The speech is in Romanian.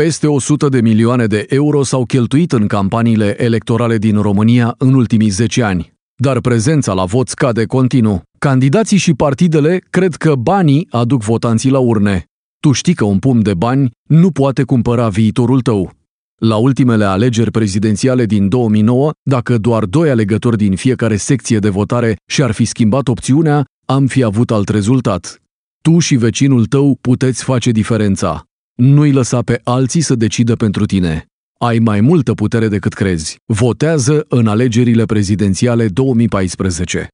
Peste 100 de milioane de euro s-au cheltuit în campaniile electorale din România în ultimii 10 ani, dar prezența la vot scade continuu. Candidații și partidele cred că banii aduc votanții la urne. Tu știi că un pumn de bani nu poate cumpăra viitorul tău. La ultimele alegeri prezidențiale din 2009, dacă doar doi alegători din fiecare secție de votare și-ar fi schimbat opțiunea, am fi avut alt rezultat. Tu și vecinul tău puteți face diferența. Nu-i lăsa pe alții să decidă pentru tine. Ai mai multă putere decât crezi. Votează în alegerile prezidențiale 2014.